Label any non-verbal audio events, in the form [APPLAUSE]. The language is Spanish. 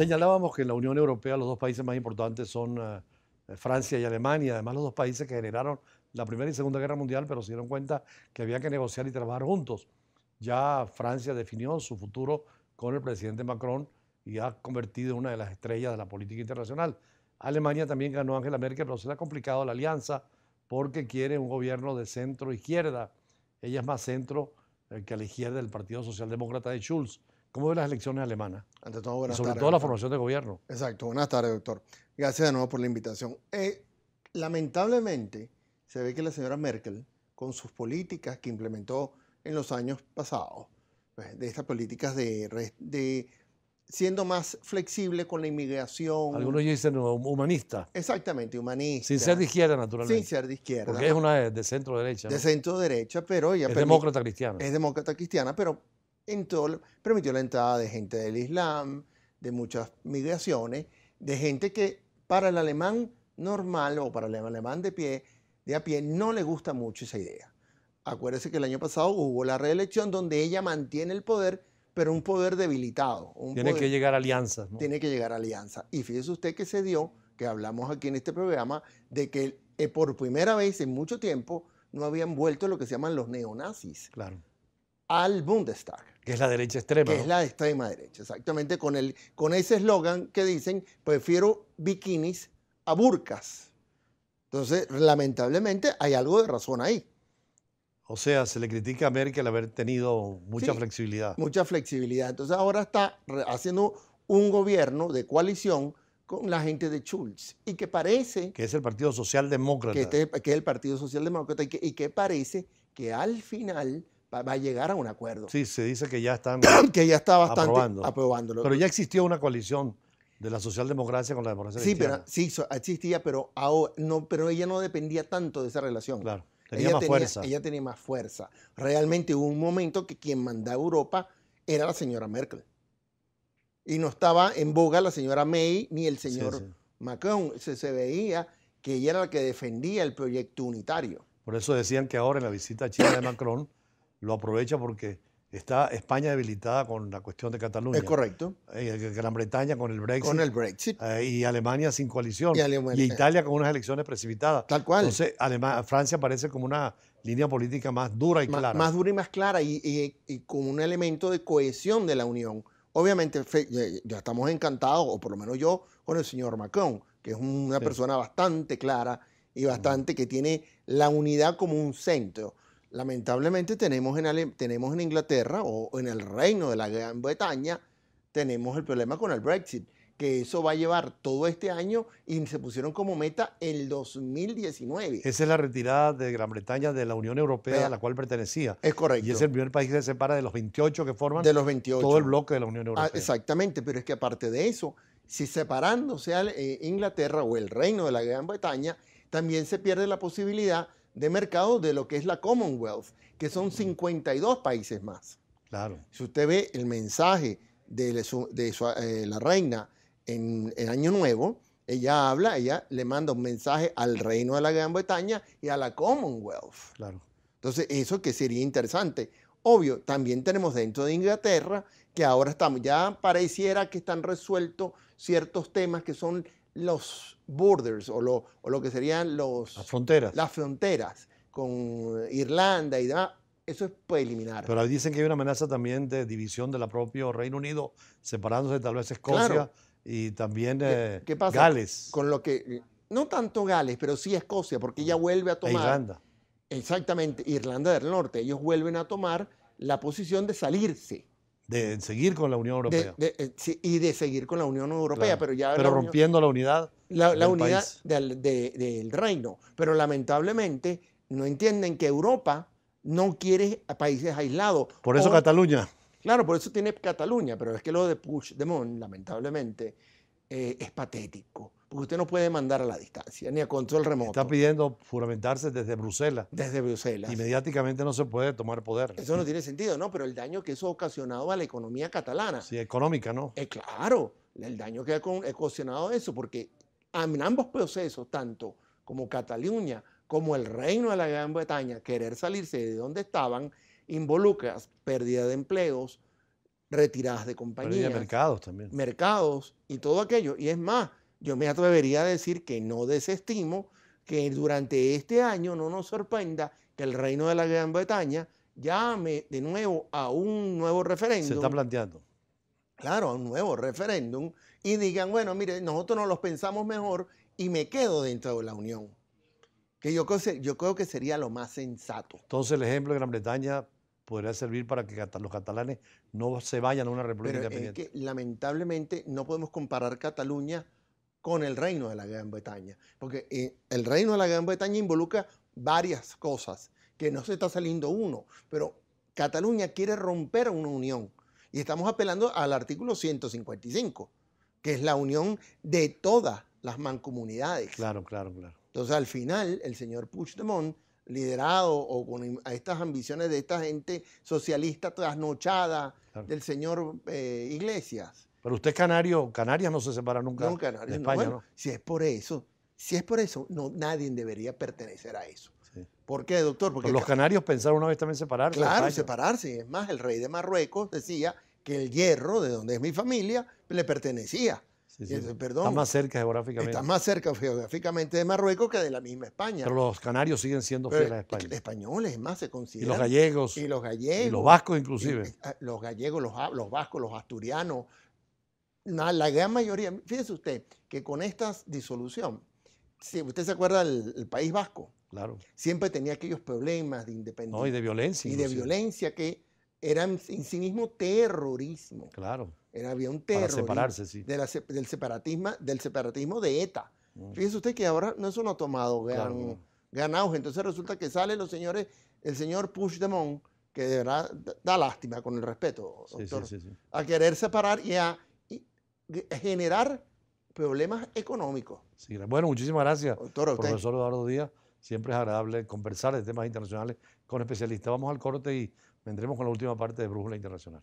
Señalábamos que en la Unión Europea los dos países más importantes son eh, Francia y Alemania, además los dos países que generaron la Primera y Segunda Guerra Mundial, pero se dieron cuenta que había que negociar y trabajar juntos. Ya Francia definió su futuro con el presidente Macron y ha convertido en una de las estrellas de la política internacional. Alemania también ganó Angela Merkel, pero se le ha complicado la alianza porque quiere un gobierno de centro izquierda. Ella es más centro eh, que a la izquierda del Partido Socialdemócrata de Schulz. ¿Cómo ve las elecciones alemanas? sobre todo la formación de gobierno. Exacto, buenas tardes, doctor. Gracias de nuevo por la invitación. Eh, lamentablemente, se ve que la señora Merkel, con sus políticas que implementó en los años pasados, pues, de estas políticas de, siendo más flexible con la inmigración. Algunos dicen humanista. Exactamente, humanista. Sin ser de izquierda, naturalmente. Sin ser de izquierda. Porque es una de centro derecha. De centro derecha, pero Es demócrata cristiana. Es demócrata cristiana, pero en permitió la entrada de gente del Islam, de muchas migraciones, de gente que para el alemán normal o para el alemán de pie, de a pie, no le gusta mucho esa idea. Acuérdese que el año pasado hubo la reelección donde ella mantiene el poder, pero un poder debilitado. tiene que llegar a alianzas. Tiene que llegar alianza. Y fíjese usted que se dio, que hablamos aquí en este programa, de que eh, por primera vez en mucho tiempo no habían vuelto lo que se llaman los neonazis. Claro al Bundestag. Que es la derecha extrema. Que es la extrema derecha, exactamente, con, el, con ese eslogan que dicen, prefiero bikinis a burcas. Entonces, lamentablemente, hay algo de razón ahí. O sea, se le critica a Merkel haber tenido mucha flexibilidad. Mucha flexibilidad. Entonces, ahora está haciendo un gobierno de coalición con la gente de Schulz y que parece... Que es el Partido Socialdemócrata. Que, este, es el Partido Socialdemócrata y que parece que al final va a llegar a un acuerdo. Sí, se dice que ya están [COUGHS] que ya está bastante aprobando. aprobándolo. Pero ya existió una coalición de la socialdemocracia con la democracia sí, Pero, sí, existía, pero, ahora, no, pero ella no dependía tanto de esa relación. Claro, tenía ella más tenía, fuerza. Ella tenía más fuerza. Realmente hubo un momento que quien mandaba a Europa era la señora Merkel. Y no estaba en boga la señora May ni el señor Macron. Se, se veía que ella era la que defendía el proyecto unitario. Por eso decían que ahora en la visita a China de Macron lo aprovecha porque está España debilitada con la cuestión de Cataluña. Es correcto. Eh, Gran Bretaña con el Brexit. Con el Brexit. Eh, y Alemania sin coalición. Y, Italia con unas elecciones precipitadas. Tal cual. Entonces, además Francia parece como una línea política más dura y clara. Más dura y más clara y, y, con un elemento de cohesión de la Unión. Obviamente, ya estamos encantados, o por lo menos yo, con el señor Macron, que es una persona bastante clara y bastante que tiene la unidad como un centro. Lamentablemente tenemos en, tenemos en Inglaterra o en el reino de la Gran Bretaña, tenemos el problema con el Brexit, que eso va a llevar todo este año y se pusieron como meta el 2019. Esa es la retirada de Gran Bretaña de la Unión Europea a la cual pertenecía. Es correcto. Y es el primer país que se separa de los 28 que forman de los 28. todo el bloque de la Unión ah, Europea. exactamente, pero es que aparte de eso, si separándose a eh, Inglaterra o el reino de la Gran Bretaña, también se pierde la posibilidad de mercado de lo que es la Commonwealth, que son 52 países más. Claro. Si usted ve el mensaje de, de eh, la reina en el Año Nuevo, ella habla, ella le manda un mensaje al reino de la Gran Bretaña y a la Commonwealth. Claro. Entonces, eso que sería interesante. Obvio, también tenemos dentro de Inglaterra que ahora estamos, ya pareciera que están resueltos ciertos temas que son los borders o lo, o lo que serían los, las fronteras. Las fronteras con Irlanda y demás, eso es eliminar. Pero dicen que hay una amenaza también de división del propio Reino Unido, separándose tal vez Escocia y también eh, Gales. Con lo que, no tanto Gales, pero sí Escocia, porque ella vuelve a e tomar... Irlanda. Exactamente, Irlanda del Norte. Ellos vuelven a tomar la posición de salirse de seguir con la Unión Europea. Eh, y de seguir con la Unión Europea, pero ya... Pero rompiendo la unidad. La, unidad del, reino. Pero lamentablemente no entienden que Europa no quiere a países aislados. Por eso Cataluña. Claro, por eso tiene Cataluña, pero es que lo de Puigdemont, lamentablemente, eh, es patético porque usted no puede mandar a la distancia, ni a control remoto. Está pidiendo juramentarse desde Bruselas. Desde Bruselas. Y mediáticamente no se puede tomar poder. Eso no [LAUGHS] tiene sentido, ¿no? Pero el daño que eso ha ocasionado a la economía catalana. Sí, económica, ¿no? Es eh, claro, el daño que ha ocasionado eso, porque en ambos procesos, tanto como Cataluña como el Reino de la Gran Bretaña, querer salirse de donde estaban, involucras pérdida de empleos, retiradas de compañías. Pérdida de mercados también. Mercados y todo aquello. Y es más, yo me atrevería a decir que no desestimo que durante este año no nos sorprenda que el reino de la Gran Bretaña llame de nuevo a un nuevo referéndum. Se está planteando. Claro, a un nuevo referéndum y digan, bueno, mire, nosotros nos los pensamos mejor y me quedo dentro de la Unión. Que yo creo, que sería lo más sensato. Entonces el ejemplo de Gran Bretaña podría servir para que los catalanes no se vayan a una república Pero Es que, lamentablemente no podemos comparar Cataluña con el reino de la Gran Bretaña, porque eh, el reino de la Gran Bretaña involucra varias cosas, que no se está saliendo uno, pero Cataluña quiere romper una unión y estamos apelando al artículo 155, que es la unión de todas las mancomunidades. Claro, claro, claro. Entonces al final el señor Puigdemont liderado o con estas ambiciones de esta gente socialista trasnochada del señor eh, Iglesias, pero usted canario, Canarias no se separa nunca España, Si es por eso, si es por eso, no, nadie debería pertenecer a eso. ¿Por qué, doctor? Porque los canarios pensaron una vez también separarse. Claro, separarse. Es más, el rey de Marruecos decía que el hierro, de donde es mi familia, le pertenecía. perdón, está más cerca geográficamente. Está más cerca geográficamente de Marruecos que de la misma España. Pero los canarios siguen siendo fieles a España. españoles, más, se consideran. Y los gallegos. Y los gallegos. Y los vascos, inclusive. Eh, los gallegos, los vascos, los asturianos, la gran mayoría, fíjese usted, que con esta disolución, si usted se acuerda del País Vasco, claro. siempre tenía aquellos problemas de independencia. y de violencia. Y de violencia que eran en sí mismo terrorismo. Claro. Era, había un terror separarse, del, separatismo, del separatismo de ETA. Mm. Fíjese usted que ahora no, eso no ha tomado gran, Entonces resulta que sale los señores, el señor Puigdemont, que de verdad da lástima con el respeto, a querer separar y a generar problemas económicos. bueno, muchísimas gracias, Doctor, profesor Eduardo Díaz. Siempre es agradable conversar de temas internacionales con especialistas. Vamos al corte y vendremos con la última parte de Brújula Internacional.